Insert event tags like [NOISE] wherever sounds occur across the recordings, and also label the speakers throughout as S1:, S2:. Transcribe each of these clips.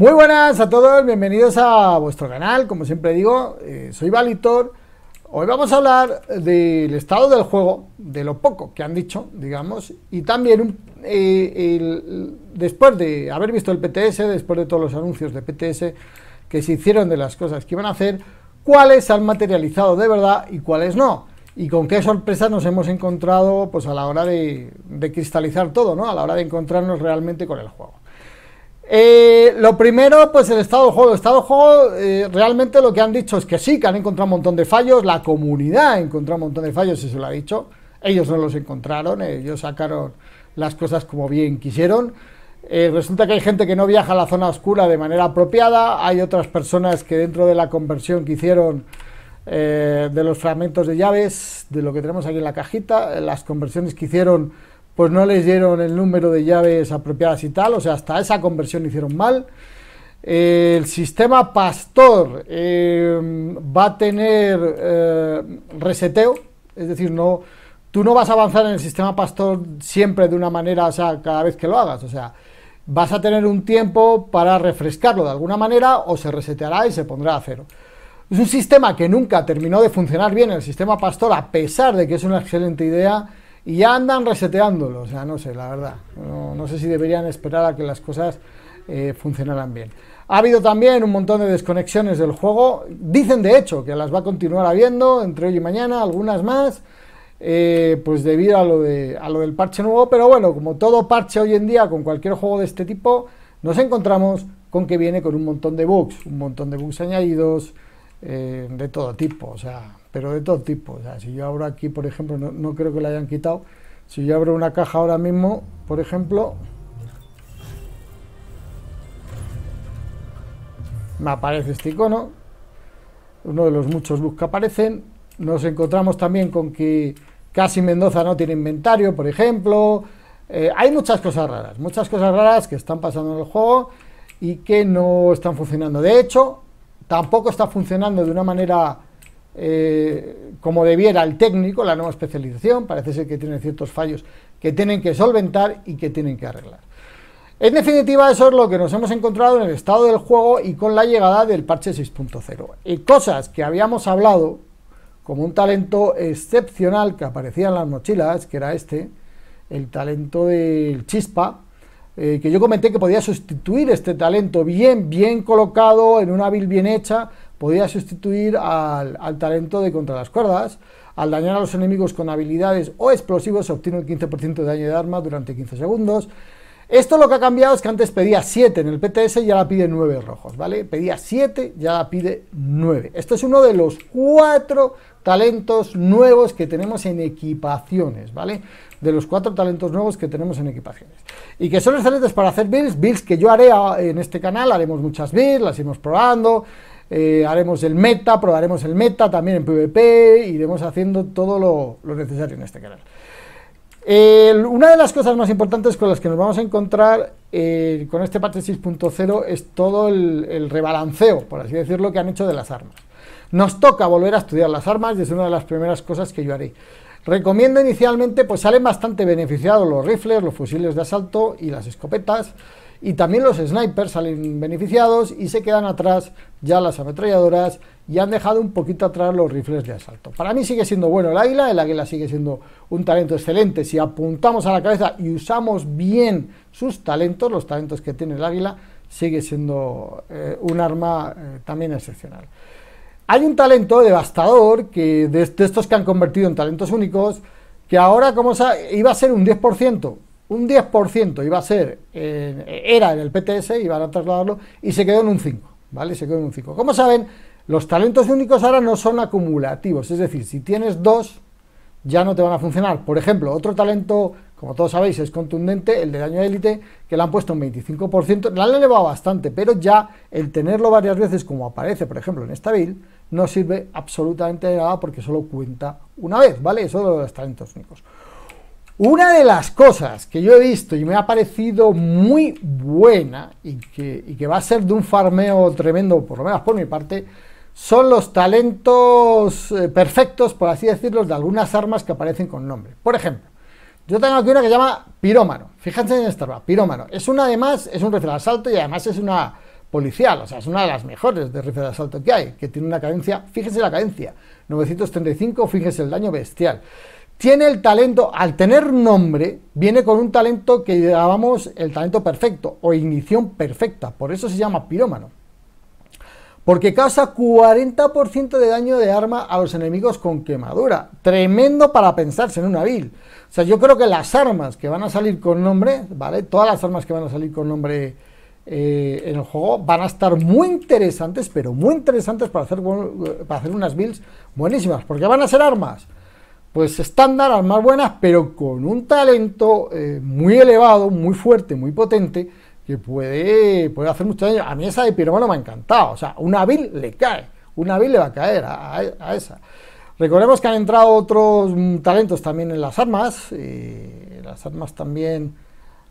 S1: Muy buenas a todos, bienvenidos a vuestro canal, como siempre digo, eh, soy Valitor. Hoy vamos a hablar del estado del juego, de lo poco que han dicho, digamos, y también eh, después de haber visto el PTS, después de todos los anuncios de PTS que se hicieron de las cosas que iban a hacer, cuáles se han materializado de verdad y cuáles no. Y con qué sorpresas nos hemos encontrado pues a la hora de, de cristalizar todo, ¿no? A la hora de encontrarnos realmente con el juego. Eh, lo primero, pues el estado de juego. El estado de juego, eh, realmente lo que han dicho es que sí, que han encontrado un montón de fallos. La comunidad ha encontrado un montón de fallos, eso lo ha dicho. Ellos no los encontraron, ellos sacaron las cosas como bien quisieron. Eh, resulta que hay gente que no viaja a la zona oscura de manera apropiada. Hay otras personas que dentro de la conversión que hicieron de los fragmentos de llaves, de lo que tenemos aquí en la cajita, las conversiones que hicieron pues no les dieron el número de llaves apropiadas y tal, o sea, hasta esa conversión hicieron mal. el sistema Pastor eh, va a tener eh, reseteo, es decir, no, tú no vas a avanzar en el sistema Pastor siempre de una manera, o sea, cada vez que lo hagas, o sea, vas a tener un tiempo para refrescarlo de alguna manera o se reseteará y se pondrá a cero. Es un sistema que nunca terminó de funcionar bien, el sistema Pastor, a pesar de que es una excelente idea, y ya andan reseteándolo, o sea, no sé, la verdad. No, sé si deberían esperar a que las cosas eh, funcionaran bien. Ha habido también un montón de desconexiones del juego. Dicen de hecho que las va a continuar habiendo entre hoy y mañana, algunas más, eh, pues debido a lo, de, a lo del parche nuevo. Pero bueno, como todo parche hoy en día con cualquier juego de este tipo, nos encontramos con que viene con un montón de bugs, un montón de bugs añadidos eh, de todo tipo. O sea, pero de todo tipo. O sea, si yo abro aquí, por ejemplo, no, creo que la hayan quitado. Si yo abro una caja ahora mismo, por ejemplo, me aparece este icono, uno de los muchos bugs que aparecen. Nos encontramos también con que casi Mendoza no tiene inventario, por ejemplo. Eh, hay muchas cosas raras, muchas cosas raras que están pasando en el juego y que no están funcionando. De hecho, tampoco está funcionando de una manera eh, como debiera el técnico, la nueva especialización, parece ser que tiene ciertos fallos que tienen que solventar y que tienen que arreglar. En definitiva, eso es lo que nos hemos encontrado en el estado del juego y con la llegada del parche 6.0. Y cosas que habíamos hablado, como un talento excepcional que aparecía en las mochilas, que era este, el talento del chispa, eh, que yo comenté que podía sustituir este talento bien, bien colocado, en una build bien hecha, podía sustituir al, talento de contra las cuerdas. Al dañar a los enemigos con habilidades o explosivos se obtiene un 15% de daño de arma durante 15 segundos. Esto lo que ha cambiado es que antes pedía 7 en el PTS y ya la pide 9 rojos, ¿vale? Pedía 7, ya la pide 9. Esto es uno de los 4 talentos nuevos que tenemos en equipaciones, ¿vale? De los 4 talentos nuevos que tenemos en equipaciones. Y que son excelentes para hacer builds, builds que yo haré en este canal, haremos muchas builds, las iremos probando, eh, haremos el meta, probaremos el meta también en PvP, iremos haciendo todo lo, necesario en este canal. una de las cosas más importantes con las que nos vamos a encontrar eh, con este parche 6.0 es todo el, el, rebalanceo, por así decirlo, que han hecho de las armas. Nos toca volver a estudiar las armas y es una de las primeras cosas que yo haré. Recomiendo inicialmente, pues salen bastante beneficiados los rifles, los fusiles de asalto y las escopetas y también los snipers salen beneficiados y se quedan atrás ya las ametralladoras y han dejado un poquito atrás los rifles de asalto. Para mí sigue siendo bueno el águila, el águila sigue siendo un talento excelente. Si apuntamos a la cabeza y usamos bien sus talentos, los talentos que tiene el águila, sigue siendo eh, un arma eh, también excepcional. Hay un talento devastador que de, estos que han convertido en talentos únicos, que ahora como iba a ser un 10%, un 10% iba a ser, eh, era en el PTS, iban a trasladarlo, y se quedó en un 5, ¿vale? Se quedó en un 5. Como saben, los talentos únicos ahora no son acumulativos, es decir, si tienes dos, ya no te van a funcionar. Por ejemplo, otro talento, como todos sabéis, es contundente, el de daño élite, que le han puesto un 25%, le han elevado bastante, pero ya el tenerlo varias veces, como aparece, por ejemplo, en esta build, no sirve absolutamente de nada porque solo cuenta una vez, ¿vale? Eso de los talentos únicos. Una de las cosas que yo he visto y me ha parecido muy buena y que, va a ser de un farmeo tremendo, por lo menos por mi parte, son los talentos eh, perfectos, por así decirlo, de algunas armas que aparecen con nombre. Por ejemplo, yo tengo aquí una que se llama Pirómano. Fíjense en esta arma, Pirómano. Es una, además, es un rifle de asalto y además es una policial, o sea, es una de las mejores de rifle de asalto que hay, que tiene una cadencia, fíjense la cadencia, 935, fíjense el daño bestial tiene el talento, al tener nombre, viene con un talento que llamamos el talento perfecto o ignición perfecta, por eso se llama pirómano. Porque causa 40% de daño de arma a los enemigos con quemadura. Tremendo para pensarse en una build, O sea, yo creo que las armas que van a salir con nombre, ¿vale? Todas las armas que van a salir con nombre eh, en el juego van a estar muy interesantes, pero muy interesantes para hacer, eh, para hacer unas builds buenísimas. Porque van a ser armas pues estándar, armas buenas, pero con un talento eh, muy elevado, muy fuerte, muy potente, que puede, puede hacer mucho daño. A mí esa de Piromano me ha encantado. O sea, una vil le cae, una vil le va a caer a, esa. Recordemos que han entrado otros mm, talentos también en las armas. Eh, las armas también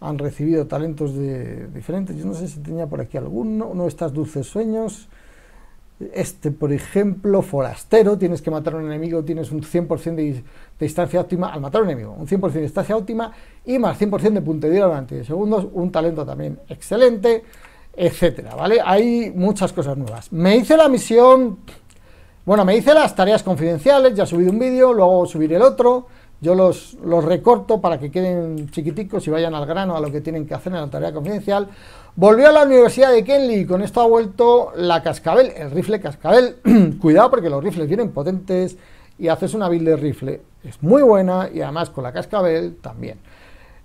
S1: han recibido talentos de, diferentes. Yo no sé si tenía por aquí alguno. Uno de estos dulces sueños este, por ejemplo, forastero, tienes que matar a un enemigo, tienes un 100% de, distancia óptima al matar a un enemigo, un 100% de distancia óptima y más 100% de puntería durante 10 segundos, un talento también excelente, etcétera, ¿vale? Hay muchas cosas nuevas. Me hice la misión, bueno, me hice las tareas confidenciales, ya he subido un vídeo, luego subiré el otro, yo los, los recorto para que queden chiquiticos y vayan al grano a lo que tienen que hacer en la tarea confidencial. Volvió a la Universidad de Kenley y con esto ha vuelto la cascabel, el rifle cascabel. [CLEARS THROAT] Cuidado porque los rifles vienen potentes y haces una build de rifle. Es muy buena y además con la cascabel también.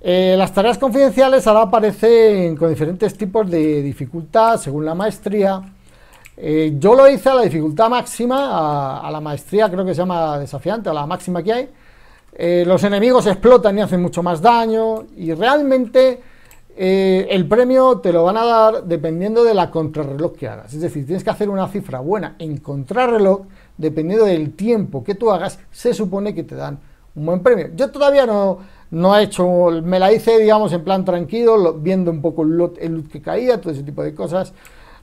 S1: Eh, las tareas confidenciales ahora aparecen con diferentes tipos de dificultad según la maestría. Eh, yo lo hice a la dificultad máxima, a, la maestría creo que se llama desafiante, a la máxima que hay. Eh, los enemigos explotan y hacen mucho más daño y realmente eh, el premio te lo van a dar dependiendo de la contrarreloj que hagas. Es decir, tienes que hacer una cifra buena en contrarreloj, dependiendo del tiempo que tú hagas, se supone que te dan un buen premio. Yo todavía no, no he hecho, me la hice, digamos, en plan tranquilo, viendo un poco el loot, que caía, todo ese tipo de cosas.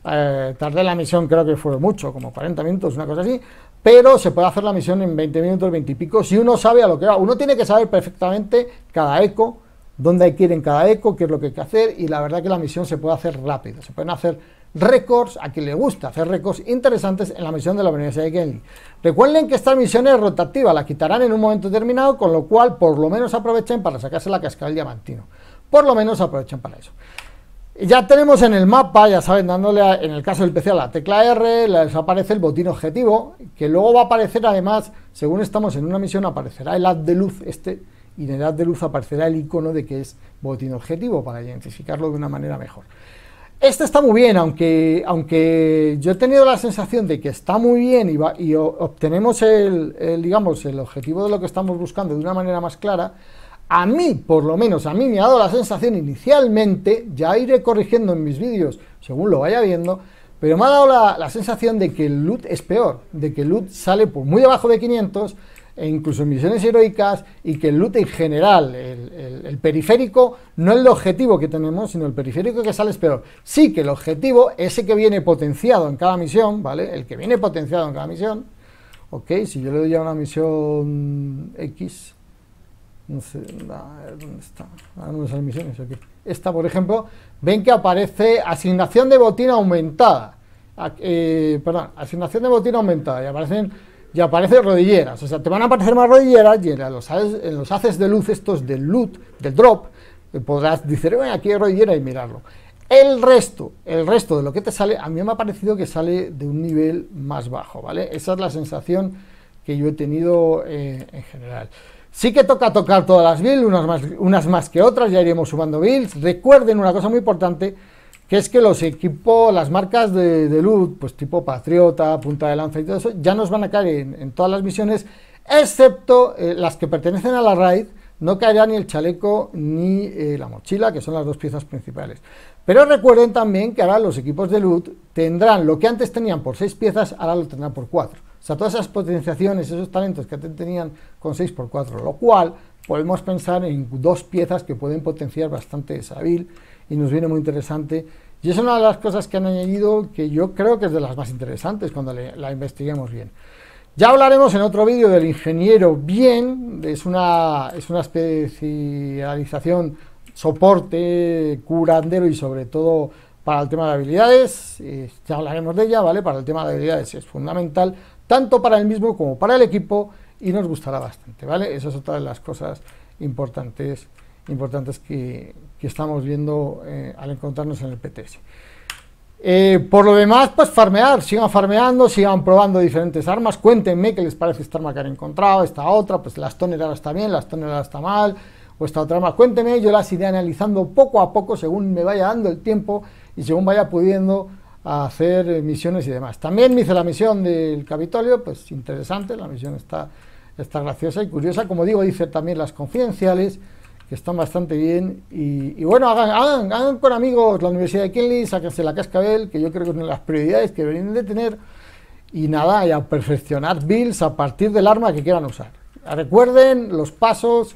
S1: Eh, tardé la misión, creo que fue mucho, como 40 minutos, una cosa así. Pero se puede hacer la misión en 20 minutos, 20 y pico, si uno sabe a lo que va. Uno tiene que saber perfectamente cada eco dónde hay que ir en cada eco, qué es lo que hay que hacer y la verdad que la misión se puede hacer rápido. Se pueden hacer récords, a quien le gusta hacer récords interesantes en la misión de la Universidad de Kelly. Recuerden que esta misión es rotativa, la quitarán en un momento determinado, con lo cual por lo menos aprovechen para sacarse la cascada del diamantino. Por lo menos aprovechen para eso. Ya tenemos en el mapa, ya saben, dándole en el caso especial a la tecla R, les aparece el botín objetivo, que luego va a aparecer además, según estamos en una misión, aparecerá el haz de luz este, y en edad de luz aparecerá el icono de que es botín objetivo para identificarlo de una manera mejor. Esto está muy bien, aunque, aunque yo he tenido la sensación de que está muy bien y, y obtenemos el, digamos, el objetivo de lo que estamos buscando de una manera más clara, a mí, por lo menos, a mí me ha dado la sensación inicialmente, ya iré corrigiendo en mis vídeos según lo vaya viendo, pero me ha dado la, sensación de que el LUT es peor, de que el LUT sale por muy debajo de 500, e incluso misiones heroicas, y que el loot en general, el, el, periférico, no es el objetivo que tenemos, sino el periférico que sale es Sí que el objetivo, ese que viene potenciado en cada misión, ¿vale? El que viene potenciado en cada misión, ok, si yo le doy a una misión X, no sé, a ver, ¿dónde está? Ah, no misiones, aquí. Esta, por ejemplo, ven que aparece asignación de botín aumentada. Eh, perdón, asignación de botín aumentada, y aparecen y aparece rodilleras. O sea, te van a aparecer más rodilleras y en los, haces de luz estos del loot, del drop, eh, podrás decir, bueno, aquí hay rodillera y mirarlo. El resto, el resto de lo que te sale, a mí me ha parecido que sale de un nivel más bajo, ¿vale? Esa es la sensación que yo he tenido eh, en general. Sí que toca tocar todas las builds, unas más, unas más que otras, ya iremos sumando builds. Recuerden una cosa muy importante, que es que los equipos, las marcas de, de, luz, pues tipo Patriota, Punta de Lanza y todo eso, ya nos van a caer en, todas las misiones, excepto eh, las que pertenecen a la raid, no caerá ni el chaleco ni eh, la mochila, que son las dos piezas principales. Pero recuerden también que ahora los equipos de loot tendrán lo que antes tenían por seis piezas, ahora lo tendrán por cuatro o sea, todas esas potenciaciones, esos talentos que tenían con 6x4, lo cual podemos pensar en dos piezas que pueden potenciar bastante esa build y nos viene muy interesante. Y es una de las cosas que han añadido que yo creo que es de las más interesantes cuando la investiguemos bien. Ya hablaremos en otro vídeo del ingeniero bien, es una, es una especialización, soporte, curandero y sobre todo para el tema de habilidades, eh, ya hablaremos de ella, ¿vale? Para el tema de habilidades es fundamental, tanto para el mismo como para el equipo y nos gustará bastante, ¿vale? Esa es otra de las cosas importantes, importantes que, estamos viendo eh, al encontrarnos en el PTS. Eh, por lo demás, pues farmear, sigan farmeando, sigan probando diferentes armas, cuéntenme qué les parece esta arma que han encontrado, esta otra, pues las toneladas está bien, Las Stoner está mal, o esta otra arma, cuéntenme, yo las iré analizando poco a poco según me vaya dando el tiempo y según vaya pudiendo a hacer eh, misiones y demás. También me hice la misión del Capitolio, pues interesante, la misión está, está graciosa y curiosa. Como digo, dice también las confidenciales, que están bastante bien. Y, bueno, hagan, con amigos la Universidad de Kinley, sáquense la cascabel, que yo creo que es las prioridades que vienen de tener. Y nada, y a perfeccionar bills a partir del arma que quieran usar. Recuerden los pasos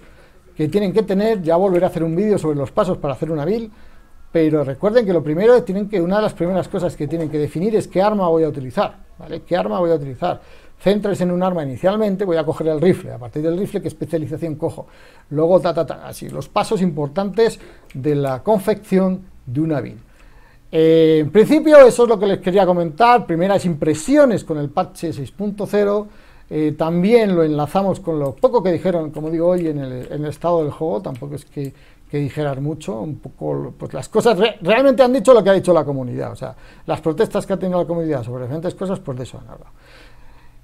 S1: que tienen que tener, ya volveré a hacer un vídeo sobre los pasos para hacer una bill pero recuerden que lo primero tienen que, una de las primeras cosas que tienen que definir es qué arma voy a utilizar, ¿vale? ¿Qué arma voy a utilizar? Centres en un arma inicialmente, voy a coger el rifle, a partir del rifle, ¿qué especialización cojo? Luego, ta, ta, ta, así, los pasos importantes de la confección de una BIN. Eh, en principio, eso es lo que les quería comentar, primeras impresiones con el patch 6.0, eh, también lo enlazamos con lo poco que dijeron, como digo hoy, en el, en el estado del juego, tampoco es que que dijeras mucho, un poco, pues las cosas, realmente han dicho lo que ha dicho la comunidad, o sea, las protestas que ha tenido la comunidad sobre diferentes cosas, pues de eso han hablado.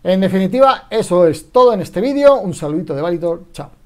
S1: En definitiva, eso es todo en este vídeo, un saludito de Valitor, chao.